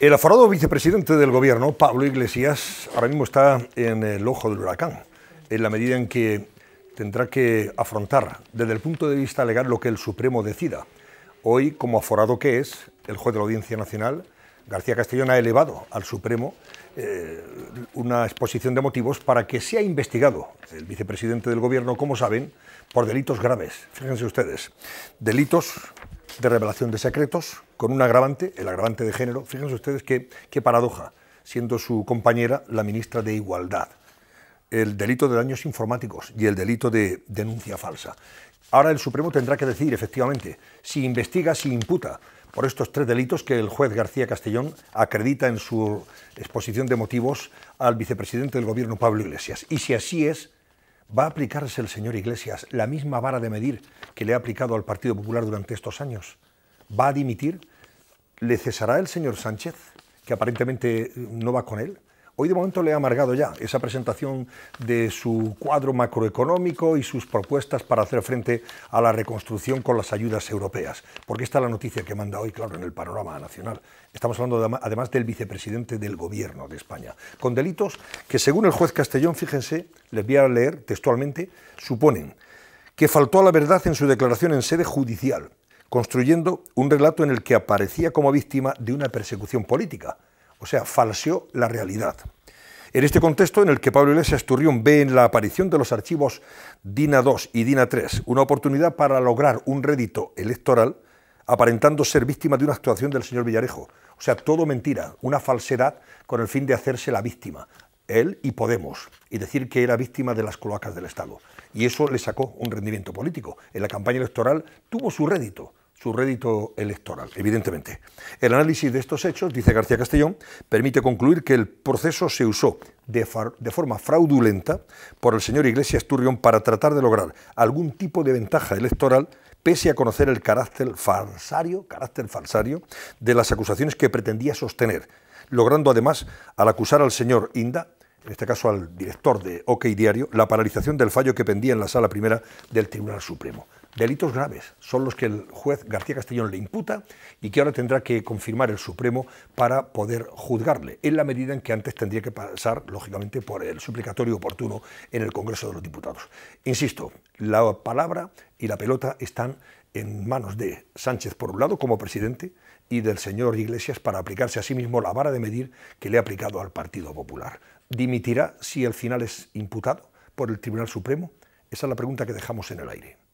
El aforado vicepresidente del gobierno, Pablo Iglesias, ahora mismo está en el ojo del huracán, en la medida en que tendrá que afrontar desde el punto de vista legal lo que el Supremo decida. Hoy, como aforado que es, el juez de la Audiencia Nacional, García Castellón, ha elevado al Supremo eh, una exposición de motivos para que sea investigado el vicepresidente del gobierno, como saben, por delitos graves. Fíjense ustedes, delitos de revelación de secretos con un agravante, el agravante de género. Fíjense ustedes qué, qué paradoja, siendo su compañera la ministra de Igualdad. El delito de daños informáticos y el delito de denuncia falsa. Ahora el Supremo tendrá que decir, efectivamente, si investiga, si imputa por estos tres delitos que el juez García Castellón acredita en su exposición de motivos al vicepresidente del Gobierno, Pablo Iglesias. Y si así es, ¿Va a aplicarse el señor Iglesias la misma vara de medir que le ha aplicado al Partido Popular durante estos años? ¿Va a dimitir? ¿Le cesará el señor Sánchez, que aparentemente no va con él? Hoy de momento le ha amargado ya esa presentación de su cuadro macroeconómico y sus propuestas para hacer frente a la reconstrucción con las ayudas europeas, porque esta es la noticia que manda hoy, claro, en el panorama nacional. Estamos hablando además del vicepresidente del Gobierno de España, con delitos que según el juez Castellón, fíjense, les voy a leer textualmente, suponen que faltó a la verdad en su declaración en sede judicial, construyendo un relato en el que aparecía como víctima de una persecución política o sea, falseó la realidad. En este contexto en el que Pablo Iglesias Turrión ve en la aparición de los archivos DINA 2 y DINA 3 una oportunidad para lograr un rédito electoral aparentando ser víctima de una actuación del señor Villarejo. O sea, todo mentira, una falsedad con el fin de hacerse la víctima, él y Podemos, y decir que era víctima de las cloacas del Estado. Y eso le sacó un rendimiento político. En la campaña electoral tuvo su rédito, su rédito electoral, evidentemente. El análisis de estos hechos, dice García Castellón, permite concluir que el proceso se usó de, forma fraudulenta por el señor Iglesias Turrión para tratar de lograr algún tipo de ventaja electoral pese a conocer el carácter falsario, carácter falsario de las acusaciones que pretendía sostener, logrando además, al acusar al señor Inda, en este caso al director de OK Diario, la paralización del fallo que pendía en la sala primera del Tribunal Supremo delitos graves. Son los que el juez García Castellón le imputa y que ahora tendrá que confirmar el Supremo para poder juzgarle, en la medida en que antes tendría que pasar, lógicamente, por el suplicatorio oportuno en el Congreso de los Diputados. Insisto, la palabra y la pelota están en manos de Sánchez, por un lado, como presidente, y del señor Iglesias para aplicarse a sí mismo la vara de medir que le ha aplicado al Partido Popular. ¿Dimitirá si el final es imputado por el Tribunal Supremo? Esa es la pregunta que dejamos en el aire.